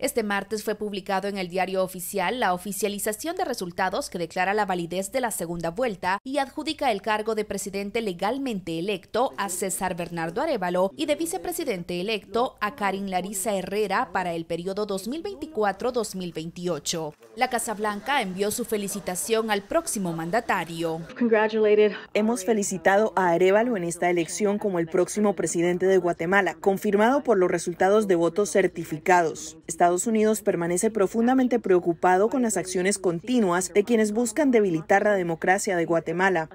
Este martes fue publicado en el diario oficial la oficialización de resultados que declara la validez de la segunda vuelta y adjudica el cargo de presidente legalmente electo a César Bernardo Arevalo y de vicepresidente electo a Karin Larisa Herrera para el periodo 2024-2028. La Casa Blanca envió su felicitación al próximo mandatario. Hemos felicitado a Arevalo en esta elección como el próximo presidente de Guatemala, confirmado por los resultados de votos certificados. Estados Unidos permanece profundamente preocupado con las acciones continuas de quienes buscan debilitar la democracia de Guatemala.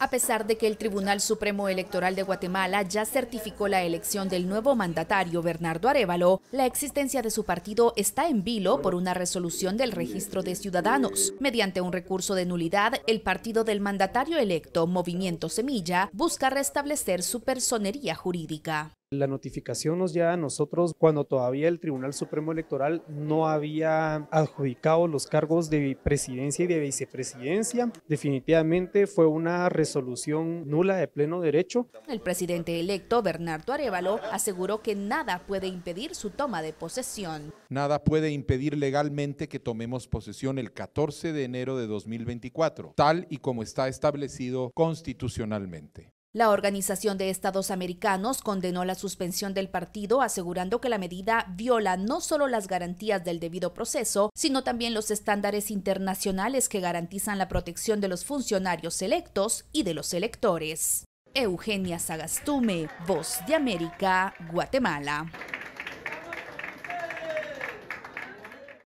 A pesar de que el Tribunal Supremo Electoral de Guatemala ya certificó la elección del nuevo mandatario Bernardo Arevalo, la existencia de su partido está en vilo por una resolución del registro de ciudadanos. Mediante un recurso de nulidad, el partido del mandatario electo, Movimiento Semilla, busca restablecer su personería jurídica. La notificación nos llega a nosotros cuando todavía el Tribunal Supremo Electoral no había adjudicado los cargos de presidencia y de vicepresidencia. Definitivamente fue una resolución nula de pleno derecho. El presidente electo, Bernardo Arevalo, aseguró que nada puede impedir su toma de posesión. Nada puede impedir legalmente que tomemos posesión el 14 de enero de 2024, tal y como está establecido constitucionalmente. La Organización de Estados Americanos condenó la suspensión del partido asegurando que la medida viola no solo las garantías del debido proceso, sino también los estándares internacionales que garantizan la protección de los funcionarios electos y de los electores. Eugenia Sagastume, Voz de América, Guatemala.